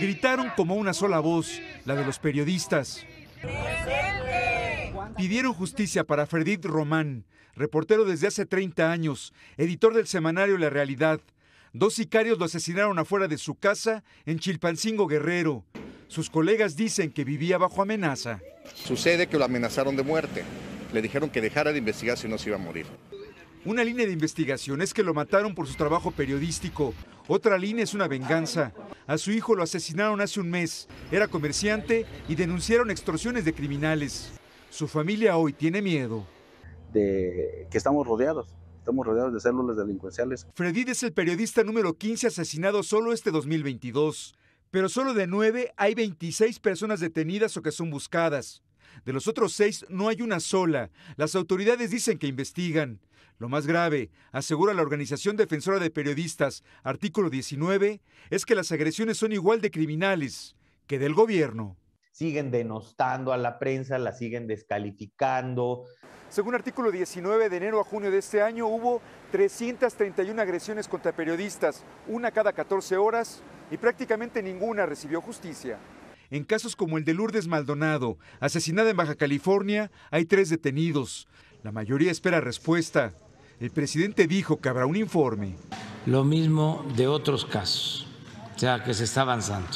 gritaron como una sola voz, la de los periodistas. Pidieron justicia para Ferdit Román, reportero desde hace 30 años, editor del semanario La Realidad. Dos sicarios lo asesinaron afuera de su casa en Chilpancingo Guerrero. Sus colegas dicen que vivía bajo amenaza. Sucede que lo amenazaron de muerte. Le dijeron que dejara de investigar si no se iba a morir. Una línea de investigación es que lo mataron por su trabajo periodístico. Otra línea es una venganza. A su hijo lo asesinaron hace un mes. Era comerciante y denunciaron extorsiones de criminales. Su familia hoy tiene miedo. De que estamos rodeados. Estamos rodeados de células delincuenciales. Freddy es el periodista número 15 asesinado solo este 2022. Pero solo de 9 hay 26 personas detenidas o que son buscadas. De los otros seis no hay una sola. Las autoridades dicen que investigan. Lo más grave, asegura la Organización Defensora de Periodistas, artículo 19, es que las agresiones son igual de criminales que del gobierno. Siguen denostando a la prensa, la siguen descalificando. Según artículo 19, de enero a junio de este año hubo 331 agresiones contra periodistas, una cada 14 horas, y prácticamente ninguna recibió justicia. En casos como el de Lourdes Maldonado, asesinada en Baja California, hay tres detenidos. La mayoría espera respuesta. El presidente dijo que habrá un informe. Lo mismo de otros casos, o sea que se está avanzando.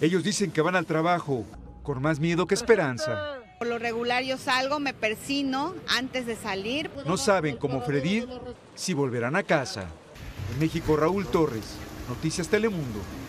Ellos dicen que van al trabajo con más miedo que esperanza. Por lo regular yo salgo, me persino antes de salir. No saben, cómo Freddy, si volverán a casa. En México, Raúl Torres, Noticias Telemundo.